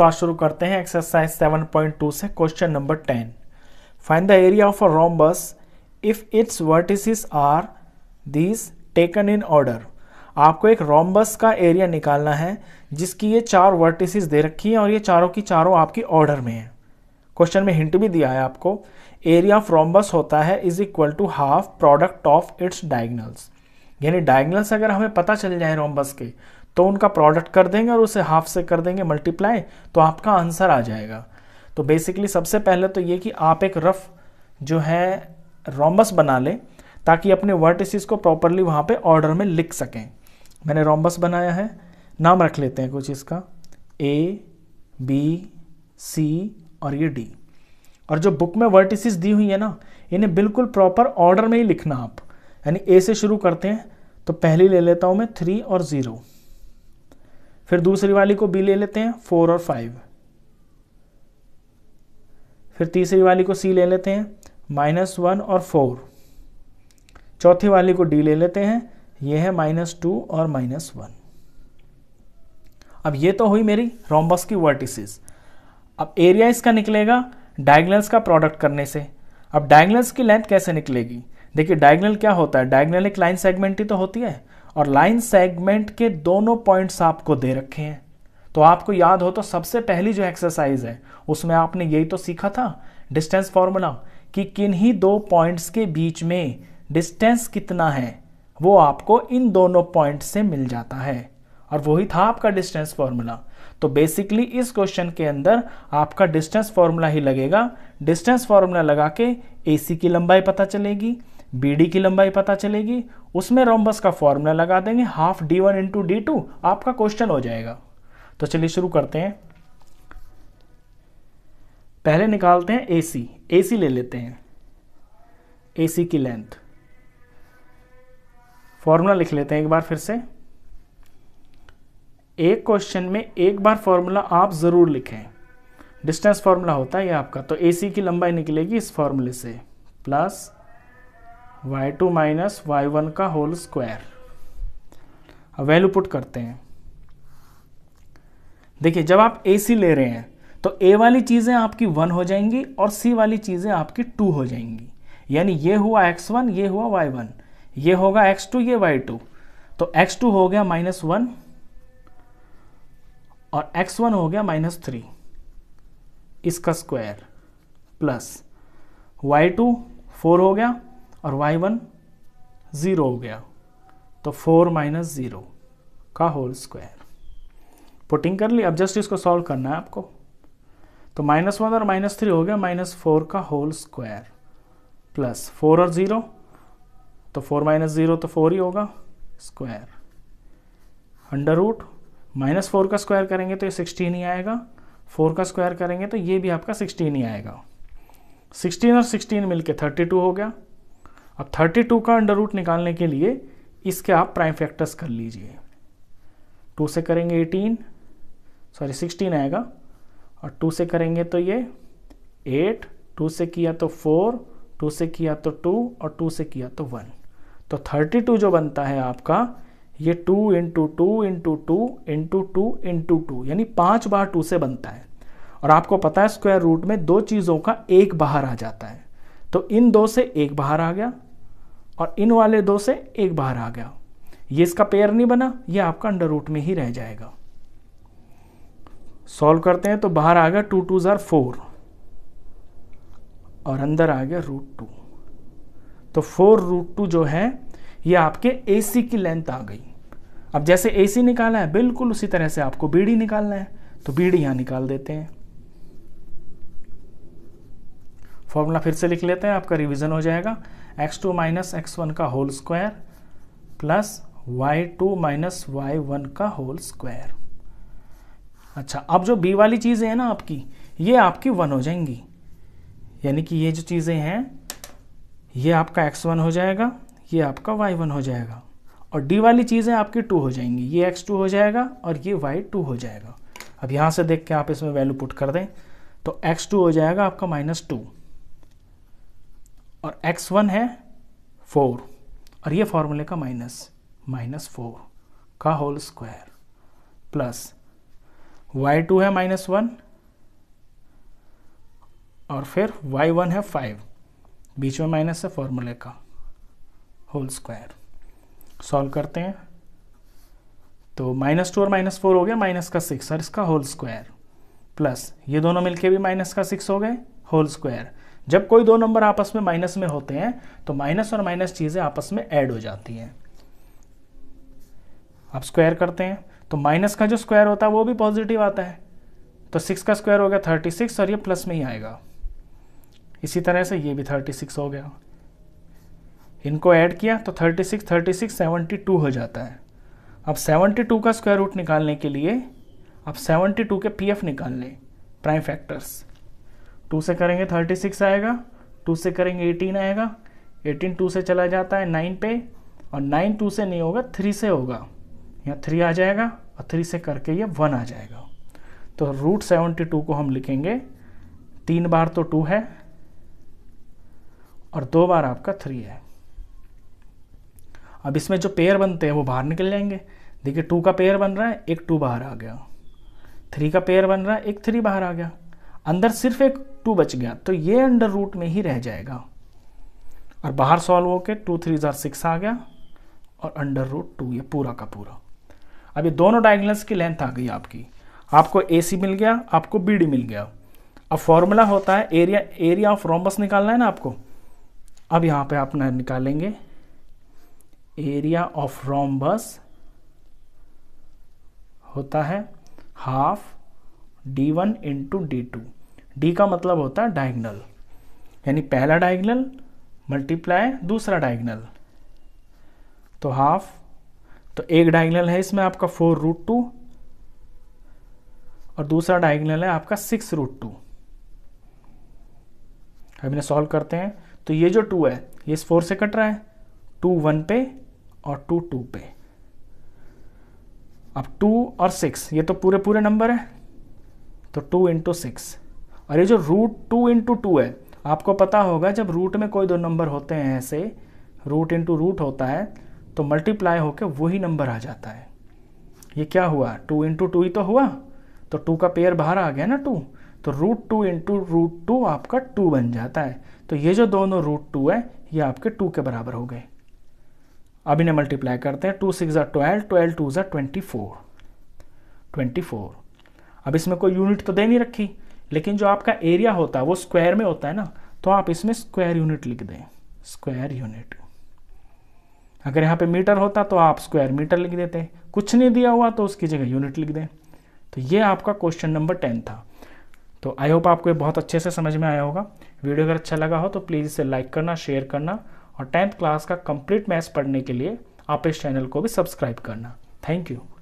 तो आज शुरू करते हैं एक्सरसाइज 7.2 से question number 10 find the area of a rhombus if its vertices are these taken in order आपको एक रोमबस का एरिया निकालना है जिसकी ये चार वर्टिसेस दे रखी हैं और ये चारों की चारों आपकी ऑर्डर में है क्वेश्चन में हिंट भी दिया है आपको एरिया ऑफ रोमबस होता है is equal to half product of its diagonals यानी डायग्नल्स अगर हमें पता चल जाए रोमबस के तो उनका प्रोडक्ट कर देंगे और उसे हाफ से कर देंगे मल्टीप्लाई तो आपका आंसर आ जाएगा तो बेसिकली सबसे पहले तो ये कि आप एक रफ जो है रोम्बस बना लें ताकि अपने वर्टिस को प्रॉपरली वहाँ पे ऑर्डर में लिख सकें मैंने रोम्बस बनाया है नाम रख लेते हैं कुछ इसका ए बी सी और ये डी और जो बुक में वर्टिस दी हुई है ना इन्हें बिल्कुल प्रॉपर ऑर्डर में ही लिखना आप यानी ए से शुरू करते हैं तो पहली ले लेता हूँ मैं थ्री और ज़ीरो फिर दूसरी वाली को बी ले लेते हैं फोर और फाइव फिर तीसरी वाली को सी ले लेते हैं माइनस वन और फोर चौथी वाली को डी ले लेते हैं ये है माइनस टू और माइनस वन अब ये तो हुई मेरी रोम्बस की वर्टिसेस अब एरिया इसका निकलेगा डायगनल्स का प्रोडक्ट करने से अब डायगनल्स की लेंथ कैसे निकलेगी देखिए डायगनल क्या होता है डायगनल एक लाइन सेगमेंट ही तो होती है और लाइन सेगमेंट के दोनों पॉइंट्स आपको दे रखे हैं तो आपको याद हो तो सबसे पहली जो एक्सरसाइज है उसमें आपने यही तो सीखा था डिस्टेंस फॉर्मूला कि किन्हीं दो पॉइंट्स के बीच में डिस्टेंस कितना है वो आपको इन दोनों पॉइंट से मिल जाता है और वही था आपका डिस्टेंस फॉर्मूला तो बेसिकली इस क्वेश्चन के अंदर आपका डिस्टेंस फॉर्मूला ही लगेगा डिस्टेंस फॉर्मूला लगा के एसी की लंबाई पता चलेगी बी डी की लंबाई पता चलेगी उसमें रोमबस का फॉर्मूला लगा देंगे half D one into D two आपका क्वेश्चन हो जाएगा तो चलिए शुरू करते हैं पहले निकालते हैं एसी सी ए सी ले लेते हैं एसी की लेंथ फॉर्मूला लिख लेते हैं एक बार फिर से एक क्वेश्चन में एक बार फॉर्मूला आप ज़रूर लिखें डिस्टेंस फॉर्मूला होता है ये आपका तो एसी की लंबाई निकलेगी इस फॉर्मूले से plus Y two minus Y one का होल स्क्वायर अब वैल्यू पुट करते हैं देखिए जब आप ए सी ले रहे हैं तो ए वाली चीज़ें आपकी वन हो जाएंगी और सी वाली चीज़ें आपकी टू हो जाएंगी यानी ये हुआ एक्स वन ये हुआ वाई वन ये होगा एक्स टू ये वाई टू तो एक्स टू हो गया माइनस वन और एक्स वन हो गया माइनस थ्री इसका square plus Y two four हो गया और वाई वन ज़ीरो हो गया तो फोर माइनस ज़ीरो का होल स्क्वायर पुटिंग कर ली अब जस्ट इसको सॉल्व करना है आपको तो माइनस वन और माइनस थ्री हो गया माइनस फोर का होल स्क्वायर प्लस फोर और ज़ीरो तो फोर माइनस ज़ीरो तो फोर ही होगा square under root minus four का स्क्वायर करेंगे तो ये सिक्सटीन ही आएगा फोर का स्क्वायर करेंगे तो ये भी आपका सिक्सटीन ही आएगा सिक्सटीन और सिक्सटीन मिलके थर्टी टू हो गया अब 32 का अंडर रूट निकालने के लिए इसके आप प्राइम फैक्टर्स कर लीजिए टू से करेंगे 18 सॉरी 16 आएगा और टू से करेंगे तो ये एट टू से किया तो फोर टू से किया तो टू और टू से किया तो वन तो 32 जो बनता है आपका ये two into two into two into two into two यानी पाँच बार टू से बनता है और आपको पता है स्क्वायर रूट में दो चीज़ों का एक बाहर आ जाता है तो इन दो से एक बाहर आ गया और इन वाले दो से एक बाहर आ गया ये इसका पेयर नहीं बना ये आपका अंडर रूट में ही रह जाएगा सॉल्व करते हैं तो बाहर आ गया टू टू ज़ार फोर और अंदर आ गया रूट टू तो फोर रूट टू जो है ये आपके ए की लेंथ आ गई अब जैसे ए निकाला है बिल्कुल उसी तरह से आपको बी निकालना है तो बी डी निकाल देते हैं फॉर्मूला फिर से लिख लेते हैं आपका रिविजन हो जाएगा X two minus X one का whole square plus Y two minus Y one का होल स्क्वायर अच्छा अब जो बी वाली चीज़ें हैं ना आपकी ये आपकी वन हो जाएंगी यानी कि ये जो चीज़ें हैं ये आपका एक्स वन हो जाएगा ये आपका वाई वन हो जाएगा और डी वाली चीज़ें आपकी टू हो जाएंगी ये एक्स टू हो जाएगा और ये वाई टू हो जाएगा अब यहाँ से देख के आप इसमें वैल्यू पुट कर दें तो एक्स टू हो जाएगा आपका माइनस टू और एक्स वन है फोर और ये फॉर्मूले का माइनस माइनस फोर का whole square plus Y two है माइनस वन और फिर वाई वन है फाइव बीच में माइनस है फॉर्मूले का होल स्क्वायर सॉल्व करते हैं तो माइनस टू और माइनस फोर हो गया माइनस का सिक्स और इसका होल स्क्वायर प्लस ये दोनों मिलके भी माइनस का सिक्स हो गए होल स्क्वायर जब कोई दो नंबर आपस में माइनस में होते हैं तो माइनस और माइनस चीज़ें आपस में ऐड हो जाती हैं आप स्क्वायर करते हैं तो माइनस का जो स्क्वायर होता है वो भी पॉजिटिव आता है तो सिक्स का स्क्वायर हो गया थर्टी सिक्स और ये प्लस में ही आएगा इसी तरह से ये भी थर्टी सिक्स हो गया इनको ऐड किया तो thirty six thirty six seventy two हो जाता है अब सेवनटी टू का स्क्वायर रूट निकालने के लिए आप सेवनटी टू के पी एफ निकाल लें प्राइम फैक्टर्स टू से करेंगे थर्टी सिक्स आएगा टू से करेंगे एटीन आएगा एटीन टू से चला जाता है नाइन पे और नाइन टू से नहीं होगा थ्री से होगा यहाँ थ्री आ जाएगा और थ्री से करके ये वन आ जाएगा तो रूट सेवेंटी टू को हम लिखेंगे तीन बार तो टू है और दो बार आपका थ्री है अब इसमें जो पेयर बनते हैं वो बाहर निकल जाएंगे देखिए टू का पेयर बन रहा है एक टू बाहर आ गया थ्री का पेयर बन रहा है एक थ्री बाहर आ गया अंदर सिर्फ एक टू बच गया तो ये अंडर रूट में ही रह जाएगा और बाहर सॉल्व होके टू थ्री ज़ार सिक्स आ गया और अंडर रूट टू ये पूरा का पूरा अब ये दोनों डायगनल्स की लेंथ आ गई आपकी आपको ए सी मिल गया आपको बी डी मिल गया अब फॉर्मूला होता है एरिया एरिया ऑफ रोम्बस निकालना है ना आपको अब यहाँ पे आप निकालेंगे एरिया ऑफ रोम्बस होता है half D one into D two D का मतलब होता है डायगनल यानी पहला डायगनल मल्टीप्लाई दूसरा डायगनल तो हाफ तो एक डायगनल है इसमें आपका फोर रूट टू और दूसरा डायगनल है आपका सिक्स रूट टू अब इन्हें सॉल्व करते हैं तो ये जो टू है ये इस फोर से कट रहा है टू वन पे और टू टू पे अब टू और सिक्स ये तो पूरे पूरे नंबर है तो टू इंटू सिक्स और ये जो रूट टू इंटू टू है आपको पता होगा जब रूट में कोई दो नंबर होते हैं ऐसे रूट इंटू रूट होता है तो मल्टीप्लाई होकर वही नंबर आ जाता है ये क्या हुआ टू इंटू टू ही तो हुआ तो टू का पेयर बाहर आ गया ना टू तो root two into root two आपका टू बन जाता है तो ये जो दोनों रूट टू है ये आपके टू के बराबर हो गए अब इन्हें मल्टीप्लाई करते हैं two six twelve twelve two ज़ा ट्वेंटी फोर ट्वेंटी फोर अब इसमें कोई यूनिट तो दे नहीं रखी लेकिन जो आपका एरिया होता है वो स्क्वायर में होता है ना तो आप इसमें स्क्वायर यूनिट लिख दें स्क्वायर यूनिट अगर यहाँ पे मीटर होता तो आप स्क्वायर मीटर लिख देते कुछ नहीं दिया हुआ तो उसकी जगह यूनिट लिख दें तो ये आपका क्वेश्चन नंबर टेन था तो आई होप आपको ये बहुत अच्छे से समझ में आया होगा वीडियो अगर अच्छा लगा हो तो प्लीज़ इसे लाइक करना शेयर करना और टेंथ क्लास का कंप्लीट मैथ्स पढ़ने के लिए आप इस चैनल को भी सब्सक्राइब करना थैंक यू